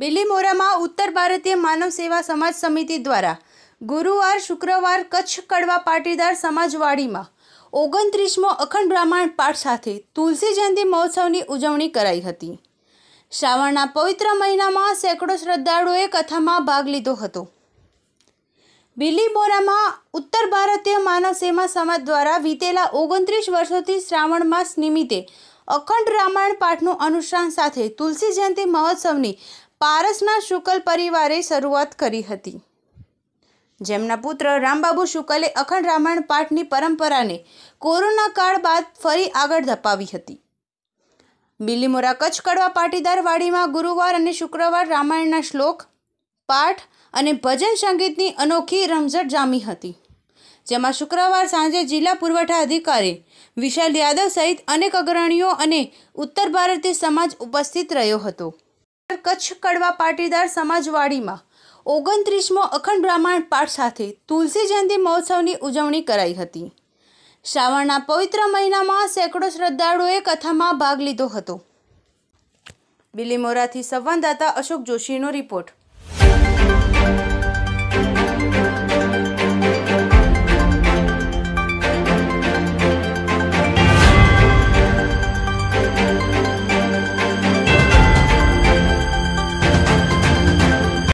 બિલીમોરામાં ઉત્તર ભારતીય માનવ સેવા સમાજ સમિતિ દ્વારા ગુરુવાર શુક્રવાર કચ્છ કડવા પાટીદાર સમાજવાડીમાં ઓગણત્રીસમો અખંડ બ્રાહ્મણ પાઠ સાથે તુલસી જયંતિ મહોત્સવની ઉજવણી કરાઈ હતી શ્રાવણના પવિત્ર મહિનામાં સેંકડો શ્રદ્ધાળુઓએ કથામાં ભાગ લીધો હતો બિલીમોરામાં ઉત્તર ભારતીય માનવ સેવા સમાજ દ્વારા વીતેલા ઓગણત્રીસ વર્ષોથી શ્રાવણ માસ નિમિત્તે અખંડ રામાયણ પાઠનું અનુષ્ઠાન સાથે તુલસી જયંતિ મહોત્સવની પારસના શુકલ પરિવારે શરૂઆત કરી હતી જેમના પુત્ર રામબાબુ શુકલે અખંડ રામાયણ પાઠની પરંપરાને કોરોના કાળ બાદ ફરી આગળ ધપાવી હતી બિલીમોરા કચ્છ કડવા પાટીદાર વાડીમાં ગુરુવાર અને શુક્રવાર રામાયણના શ્લોક પાઠ અને ભજન સંગીતની અનોખી રમઝટ જામી હતી જેમાં શુક્રવાર સાંજે જિલ્લા પુરવઠા અધિકારી વિશાલ યાદવ સહિત અનેક અગ્રણીઓ અને ઉત્તર ભારતીય સમાજ ઉપસ્થિત રહ્યો હતો કચ્છ કડવા પાટીદાર સમાજવાડીમાં ઓગણત્રીસમો અખંડ બ્રાહ્મણ પાઠ સાથે તુલસી જયંતી મહોત્સવની ઉજવણી કરાઈ હતી શ્રાવણના પવિત્ર મહિનામાં સેંકડો શ્રદ્ધાળુએ કથામાં ભાગ લીધો હતો બિલીમોરાથી સંવાદદાતા અશોક જોશીનો રિપોર્ટ